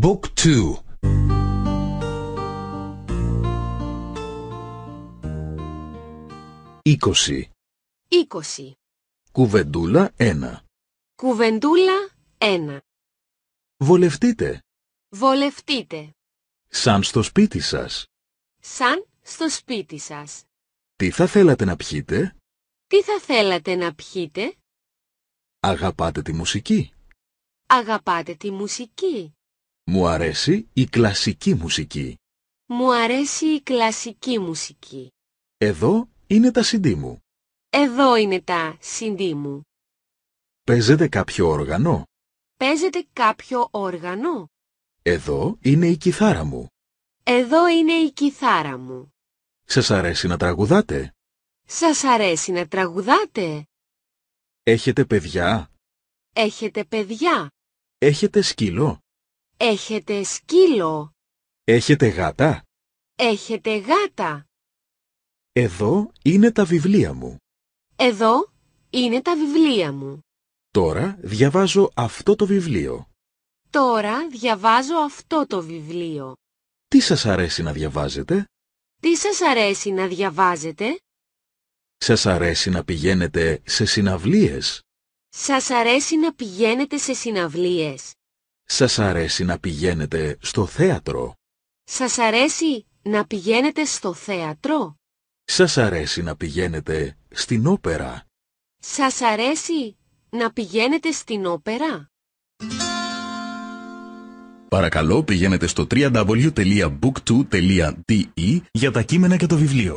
Book 2 Είκοσι. Είκοσι. Κουβεντούλα ένα. Κουβεντούλα ένα. Βολευτείτε. Βολευτείτε. Σαν στο σπίτι σας. Σαν στο σπίτι σας. Τι θα θέλατε να πιείτε. Τι θα θέλατε να πιείτε. Αγαπάτε τη μουσική. Αγαπάτε τη μουσική. Μου αρέσει η κλασική μουσική. Μου αρέσει η κλασική μουσική. Εδώ είναι τα CD μου. Εδώ είναι τα CD μου. Παίζετε κάποιο όργανο. Παίζετε κάποιο όργανο. Εδώ είναι η κιθάρα μου. Εδώ είναι η κιθάρα μου. Σας αρέσει να τραγουδάτε. Σας αρέσει να τραγουδάτε. Έχετε παιδιά. Έχετε παιδιά. Έχετε σκύλο. Έχετε σκύλο. Έχετε γάτα. Έχετε γάτα. Εδώ είναι τα βιβλία μου. Εδώ είναι τα βιβλία μου. Τώρα διαβάζω αυτό το βιβλίο. Τώρα διαβάζω αυτό το βιβλίο. Τι σας αρέσει να διαβάζετε? Τι σας αρέσει να διαβάζετε? Σας αρέσει να πηγαίνετε σε συναυλίες? Σας αρέσει να πηγαίνετε σε συναυλίες? Σας αρέσει να πηγαίνετε στο θέατρο. Σας αρέσει να πηγαίνετε στο θέατρο. Σας αρέσει να πηγαίνετε στην όπερα. Σας αρέσει να πηγαίνετε στην όπερα. Παρακαλώ πηγαίνετε στο www.book2.de για τα κείμενα και το βιβλίο.